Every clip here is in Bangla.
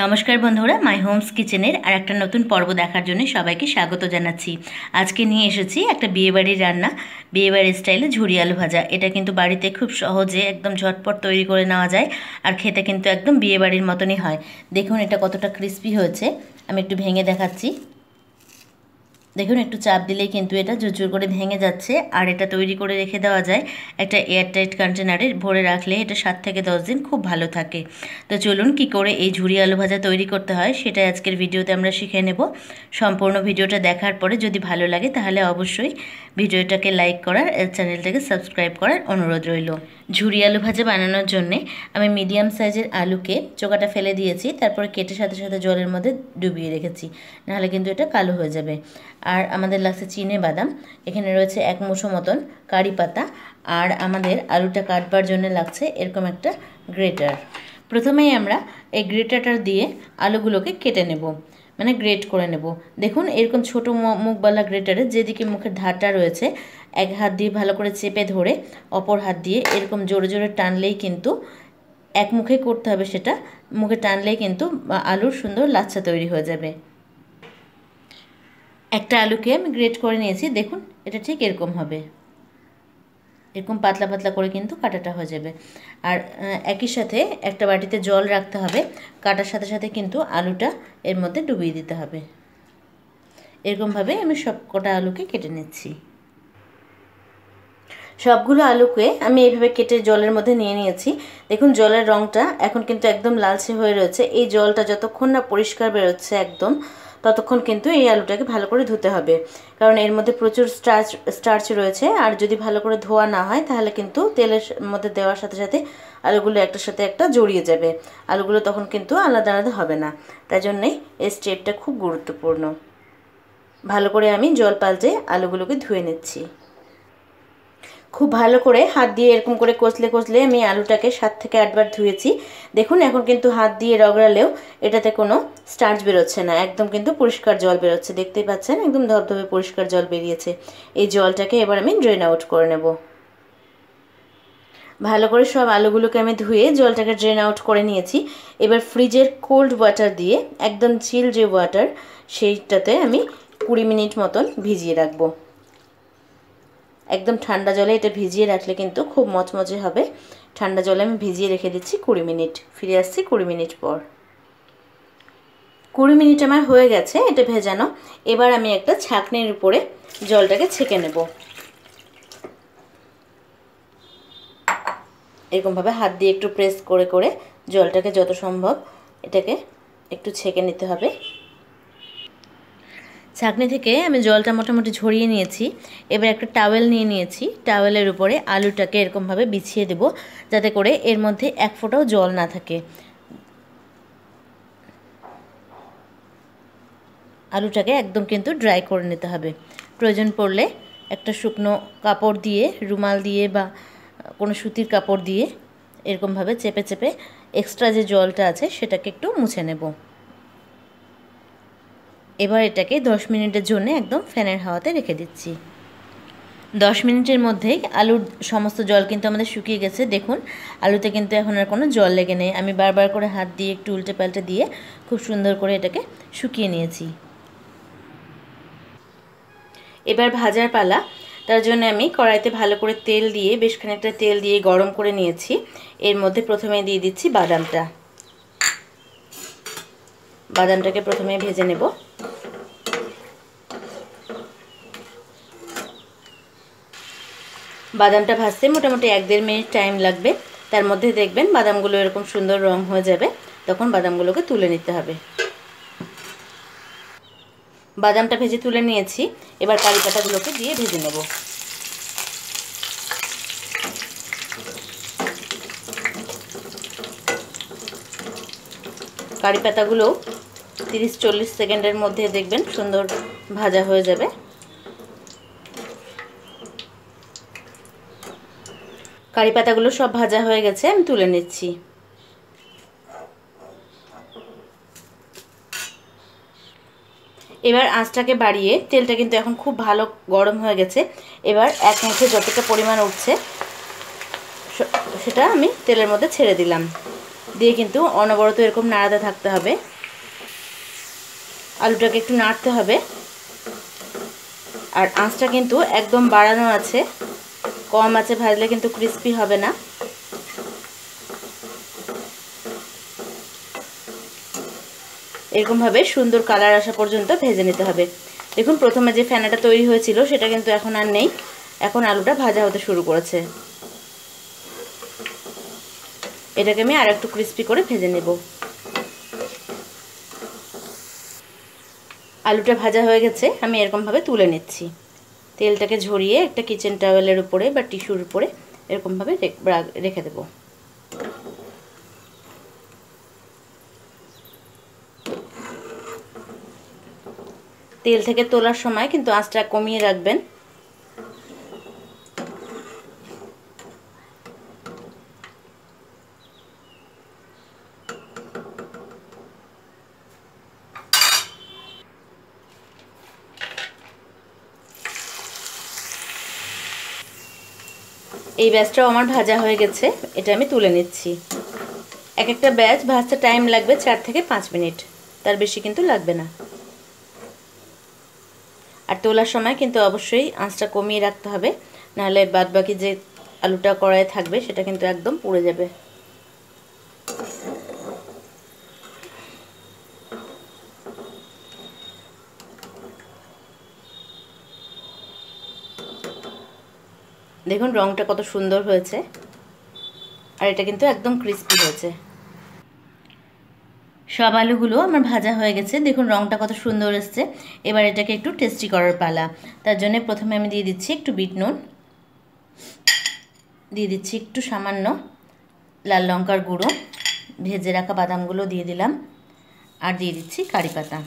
নমস্কার বন্ধুরা মাই হোমস কিচেনের আর একটা নতুন পর্ব দেখার জন্য সবাইকে স্বাগত জানাচ্ছি আজকে নিয়ে এসেছি একটা বিয়েবাড়ির রান্না বিয়েবাড়ির স্টাইলে ঝুড়ি আলু ভাজা এটা কিন্তু বাড়িতে খুব সহজে একদম ঝটপট তৈরি করে নেওয়া যায় আর খেতে কিন্তু একদম বিয়েবাড়ির মতনই হয় দেখুন এটা কতটা ক্রিস্পি হয়েছে আমি একটু ভেঙে দেখাচ্ছি দেখুন একটু চাপ দিলেই কিন্তু এটা জোর করে ভেঙে যাচ্ছে আর এটা তৈরি করে রেখে দেওয়া যায় একটা এয়ারটাইট কন্টেনারে ভরে রাখলে এটা সাত থেকে দশ দিন খুব ভালো থাকে তো চলুন কি করে এই ঝুড়ি আলু ভাজা তৈরি করতে হয় সেটা আজকের ভিডিওতে আমরা শিখে নেব সম্পূর্ণ ভিডিওটা দেখার পরে যদি ভালো লাগে তাহলে অবশ্যই ভিডিওটাকে লাইক করার চ্যানেলটাকে সাবস্ক্রাইব করার অনুরোধ রইল ঝুরি আলু ভাজা বানানোর জন্যে আমি মিডিয়াম সাইজের আলুকে চোকাটা ফেলে দিয়েছি তারপরে কেটে সাথে সাথে জলের মধ্যে ডুবিয়ে রেখেছি নাহলে কিন্তু এটা কালো হয়ে যাবে আর আমাদের লাগছে চিনে বাদাম এখানে রয়েছে এক মুঠো মতন কারি পাতা আর আমাদের আলুটা কাটবার জন্য লাগছে এরকম একটা গ্রেটার প্রথমেই আমরা এই গ্রেটারটা দিয়ে আলুগুলোকে কেটে নেব মানে গ্রেট করে নেব দেখুন এরকম ছোট মুখবালা গ্রেটারে যেদিকে মুখের ধারটা রয়েছে এক হাত দিয়ে ভালো করে চেপে ধরে অপর হাত দিয়ে এরকম জোরে জোরে টানলেই কিন্তু এক মুখে করতে হবে সেটা মুখে টানলেই কিন্তু আলুর সুন্দর লাচ্ছা তৈরি হয়ে যাবে একটা আলুকে আমি গ্রেট করে নিয়েছি দেখুন এটা ঠিক এরকম হবে এরকম পাতলা পাতলা করে কিন্তু কাটাটা হয়ে যাবে আর একই সাথে একটা বাটিতে জল রাখতে হবে কাটার সাথে সাথে কিন্তু আলুটা এর মধ্যে ডুবিয়ে দিতে হবে এরকমভাবে আমি সব কটা আলুকে কেটে নিচ্ছি সবগুলো আলুকে আমি এইভাবে কেটে জলের মধ্যে নিয়ে নিয়েছি দেখুন জলের রংটা এখন কিন্তু একদম লালচে হয়ে রয়েছে এই জলটা যতক্ষণ না পরিষ্কার বেরোচ্ছে একদম ততক্ষণ কিন্তু এই আলুটাকে ভালো করে ধুতে হবে কারণ এর মধ্যে প্রচুর স্টার্চ স্টার্চ রয়েছে আর যদি ভালো করে ধোয়া না হয় তাহলে কিন্তু তেলের মধ্যে দেওয়ার সাথে সাথে আলুগুলো একটার সাথে একটা জড়িয়ে যাবে আলুগুলো তখন কিন্তু আলাদা আলাদা হবে না তাই জন্যেই এই স্টেপটা খুব গুরুত্বপূর্ণ ভালো করে আমি জল পাল্টে আলুগুলোকে ধুয়ে নিচ্ছি খুব ভালো করে হাত দিয়ে এরকম করে কষলে কষলে আমি আলুটাকে সাত থেকে আটবার ধুয়েছি দেখুন এখন কিন্তু হাত দিয়ে রগড়ালেও এটাতে কোনো স্টার্চ বেরোচ্ছে না একদম কিন্তু পরিষ্কার জল বেরোচ্ছে দেখতেই পাচ্ছেন একদম ধবধবে পরিষ্কার জল বেরিয়েছে এই জলটাকে এবার আমি ড্রেন আউট করে নেব ভালো করে সব আলুগুলোকে আমি ধুয়ে জলটাকে ড্রেন আউট করে নিয়েছি এবার ফ্রিজের কোল্ড ওয়াটার দিয়ে একদম চিল যে ওয়াটার সেইটাতে আমি কুড়ি মিনিট মতন ভিজিয়ে রাখব একদম ঠান্ডা জলে এটা ভিজিয়ে রাখলে কিন্তু খুব মচমচে হবে ঠান্ডা জলে আমি ভিজিয়ে রেখে দিচ্ছি কুড়ি মিনিট ফিরে আসছি কুড়ি মিনিট পর কুড়ি মিনিট আমার হয়ে গেছে এটা ভেজানো এবার আমি একটা ছাঁকনির উপরে জলটাকে ছেঁকে নেব এরকমভাবে হাত দিয়ে একটু প্রেস করে করে জলটাকে যত সম্ভব এটাকে একটু ছেঁকে নিতে হবে ছাঁকনি থেকে আমি জলটা মোটামুটি ঝরিয়ে নিয়েছি এবার একটা টাওয়েল নিয়ে নিয়েছি টাওয়েলের উপরে আলুটাকে এরকমভাবে বিছিয়ে দেব যাতে করে এর মধ্যে এক ফোটাও জল না থাকে আলুটাকে একদম কিন্তু ড্রাই করে নিতে হবে প্রয়োজন পড়লে একটা শুকনো কাপড় দিয়ে রুমাল দিয়ে বা কোনো সুতির কাপড় দিয়ে এরকমভাবে চেপে চেপে এক্সট্রা যে জলটা আছে সেটাকে একটু মুছে নেব এবার এটাকে দশ মিনিটের জন্য একদম ফ্যানের হাওয়াতে রেখে দিচ্ছি দশ মিনিটের মধ্যেই আলুর সমস্ত জল কিন্তু আমাদের শুকিয়ে গেছে দেখুন আলুতে কিন্তু এখন আর কোনো জল লেগে নেই আমি বারবার করে হাত দিয়ে একটু উল্টে পাল্টে দিয়ে খুব সুন্দর করে এটাকে শুকিয়ে নিয়েছি এবার ভাজার পালা তার জন্য আমি কড়াইতে ভালো করে তেল দিয়ে বেশ খানিকটা তেল দিয়ে গরম করে নিয়েছি এর মধ্যে প্রথমে দিয়ে দিচ্ছি বাদামটা বাদামটাকে প্রথমে ভেজে নেব বাদামটা ভাজতে মোটামুটি এক দেড় মিনিট টাইম লাগবে তার মধ্যে দেখবেন বাদামগুলো এরকম সুন্দর রং হয়ে যাবে তখন বাদামগুলোকে তুলে নিতে হবে বাদামটা ভেজে তুলে নিয়েছি এবার কারি পাতাগুলোকে দিয়ে ভেজে নেব কারি পাতাগুলো তিরিশ চল্লিশ সেকেন্ডের মধ্যে দেখবেন সুন্দর ভাজা হয়ে যাবে কারি পাতাগুলো সব ভাজা হয়ে গেছে আমি তুলে নিচ্ছি এবার আঁচটাকে বাড়িয়ে তেলটা কিন্তু এখন খুব ভালো গরম হয়ে গেছে এবার এক মুখে যতটা পরিমাণ উঠছে সেটা আমি তেলের মধ্যে ছেড়ে দিলাম দিয়ে কিন্তু অনবরত এরকম নাড়াতে থাকতে হবে আলুটাকে একটু নাড়তে হবে আর আঁচটা কিন্তু একদম বাড়ানো আছে কম আছে ভাজলে কিন্তু ক্রিস্পি হবে না এরকমভাবে সুন্দর কালার আসা পর্যন্ত ভেজে নিতে হবে দেখুন প্রথমে যে ফেনাটা তৈরি হয়েছিল সেটা কিন্তু এখন আর নেই এখন আলুটা ভাজা হতে শুরু করেছে এটাকে আমি আর একটু ক্রিস্পি করে ভেজে নেব আলুটা ভাজা হয়ে গেছে আমি এরকমভাবে তুলে নিচ্ছি তেলটাকে ঝরিয়ে একটা কিচেন টাওয়েলের উপরে বা টিস্যুর উপরে এরকমভাবে রেখে দেবো তেল থেকে তোলার সময় কিন্তু আঁচটা কমিয়ে রাখবেন এই ব্যাচটাও আমার ভাজা হয়ে গেছে এটা আমি তুলে নিচ্ছি এক একটা ব্যাচ ভাজতে টাইম লাগবে চার থেকে পাঁচ মিনিট তার বেশি কিন্তু লাগবে না আর তোলার সময় কিন্তু অবশ্যই আঁচটা কমিয়ে রাখতে হবে নাহলে বাদ বাকি যে আলুটা কড়াই থাকবে সেটা কিন্তু একদম পুড়ে যাবে দেখুন রংটা কত সুন্দর হয়েছে আর এটা কিন্তু একদম ক্রিস্পি হয়েছে সব আলুগুলো আমার ভাজা হয়ে গেছে দেখুন রংটা কত সুন্দর এসছে এবার এটাকে একটু টেস্টি করার পালা তার জন্য প্রথমে আমি দিয়ে দিচ্ছি একটু বিট নুন দিয়ে দিচ্ছি একটু সামান্য লাল লঙ্কার গুঁড়ো ভেজে রাখা বাদামগুলো দিয়ে দিলাম আর দিয়ে দিচ্ছি কারি পাতা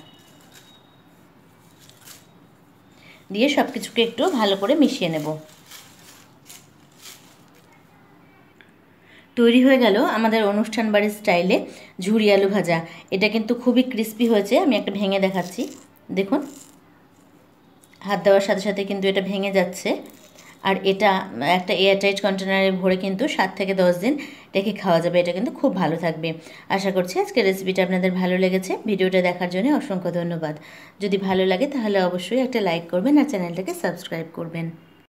দিয়ে সব কিছুকে একটু ভালো করে মিশিয়ে নেব তৈরি হয়ে গেল আমাদের অনুষ্ঠান বাড়ির স্টাইলে ঝুরি আলু ভাজা এটা কিন্তু খুবই ক্রিস্পি হয়েছে আমি একটা ভেঙে দেখাচ্ছি দেখুন হাত দেওয়ার সাথে সাথে কিন্তু এটা ভেঙে যাচ্ছে আর এটা একটা এয়ারটাইট কন্টেনারে ভরে কিন্তু সাত থেকে দশ দিন রেখে খাওয়া যাবে এটা কিন্তু খুব ভালো থাকবে আশা করছি আজকে রেসিপিটা আপনাদের ভালো লেগেছে ভিডিওটা দেখার জন্য অসংখ্য ধন্যবাদ যদি ভালো লাগে তাহলে অবশ্যই একটা লাইক করবেন আর চ্যানেলটাকে সাবস্ক্রাইব করবেন